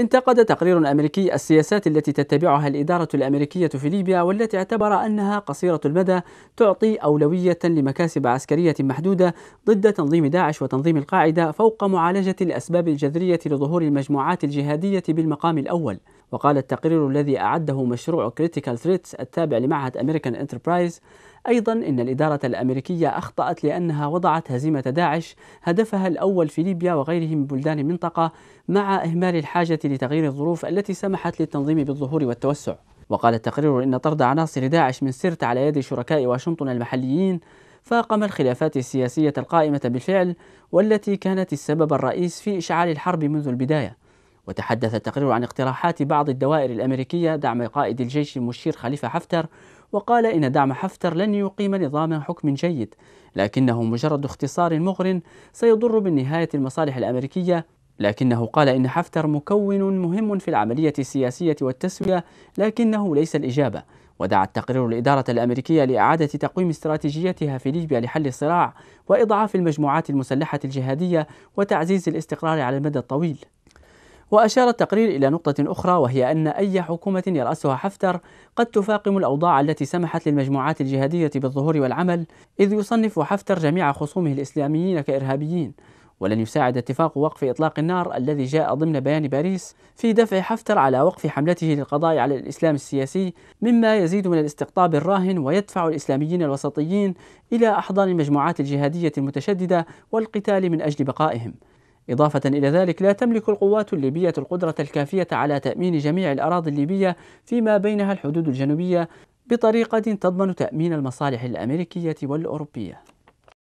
انتقد تقرير أمريكي السياسات التي تتبعها الإدارة الأمريكية في ليبيا والتي اعتبر أنها قصيرة المدى تعطي أولوية لمكاسب عسكرية محدودة ضد تنظيم داعش وتنظيم القاعدة فوق معالجة الأسباب الجذرية لظهور المجموعات الجهادية بالمقام الأول وقال التقرير الذي أعده مشروع كريتيكال ثريتس التابع لمعهد أمريكان انتربرايز أيضا إن الإدارة الأمريكية أخطأت لأنها وضعت هزيمة داعش هدفها الأول في ليبيا وغيره من بلدان المنطقة مع إهمال الحاجة لتغيير الظروف التي سمحت للتنظيم بالظهور والتوسع وقال التقرير إن طرد عناصر داعش من سرت على يد شركاء واشنطن المحليين فاقم الخلافات السياسية القائمة بالفعل والتي كانت السبب الرئيس في إشعال الحرب منذ البداية وتحدث التقرير عن اقتراحات بعض الدوائر الأمريكية دعم قائد الجيش المشير خليفة حفتر وقال إن دعم حفتر لن يقيم نظام حكم جيد لكنه مجرد اختصار مغر سيضر بالنهاية المصالح الأمريكية لكنه قال إن حفتر مكون مهم في العملية السياسية والتسوية لكنه ليس الإجابة ودعا التقرير الإدارة الأمريكية لإعادة تقويم استراتيجيتها في ليبيا لحل الصراع وإضعاف المجموعات المسلحة الجهادية وتعزيز الاستقرار على المدى الطويل وأشار التقرير إلى نقطة أخرى وهي أن أي حكومة يرأسها حفتر قد تفاقم الأوضاع التي سمحت للمجموعات الجهادية بالظهور والعمل إذ يصنف حفتر جميع خصومه الإسلاميين كإرهابيين ولن يساعد اتفاق وقف إطلاق النار الذي جاء ضمن بيان باريس في دفع حفتر على وقف حملته للقضاء على الإسلام السياسي مما يزيد من الاستقطاب الراهن ويدفع الإسلاميين الوسطيين إلى أحضان المجموعات الجهادية المتشددة والقتال من أجل بقائهم إضافة إلى ذلك لا تملك القوات الليبية القدرة الكافية على تأمين جميع الأراضي الليبية فيما بينها الحدود الجنوبية بطريقة تضمن تأمين المصالح الأمريكية والأوروبية